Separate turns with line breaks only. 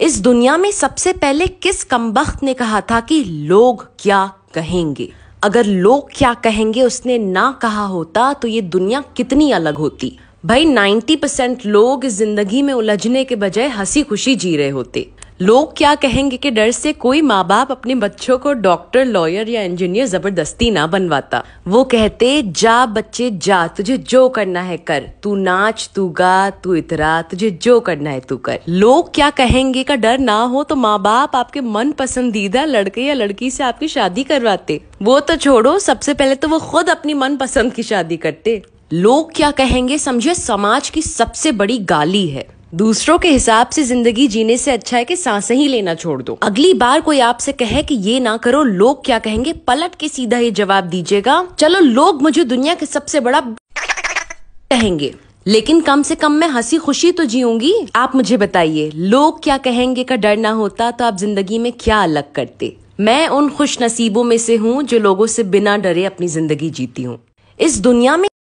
इस दुनिया में सबसे पहले किस कमबख्त ने कहा था कि लोग क्या कहेंगे अगर लोग क्या कहेंगे उसने ना कहा होता तो ये दुनिया कितनी अलग होती भाई 90 परसेंट लोग इस जिंदगी में उलझने के बजाय हंसी खुशी जी रहे होते लोग क्या कहेंगे कि डर से कोई माँ बाप अपने बच्चों को डॉक्टर लॉयर या इंजीनियर जबरदस्ती ना बनवाता वो कहते जा बच्चे जा तुझे जो करना है कर तू नाच तू गा तू इतरा तुझे जो करना है तू कर लोग क्या कहेंगे का डर ना हो तो माँ बाप आपके मन पसंदीदा लड़के या लड़की से आपकी शादी करवाते वो तो छोड़ो सबसे पहले तो वो खुद अपनी मन पसंद की शादी करते लोग क्या कहेंगे समझे समाज की सबसे बड़ी गाली है दूसरों के हिसाब से जिंदगी जीने से अच्छा है कि सांस ही लेना छोड़ दो अगली बार कोई आपसे कहे कि ये ना करो लोग क्या कहेंगे पलट के सीधा ये जवाब दीजिएगा चलो लोग मुझे दुनिया के सबसे बड़ा कहेंगे लेकिन कम से कम मैं हंसी खुशी तो जीऊंगी आप मुझे बताइए लोग क्या कहेंगे का डर ना होता तो आप जिंदगी में क्या अलग करते मैं उन खुश नसीबों में से हूँ जो लोगों से बिना डरे अपनी जिंदगी जीती हूँ इस दुनिया में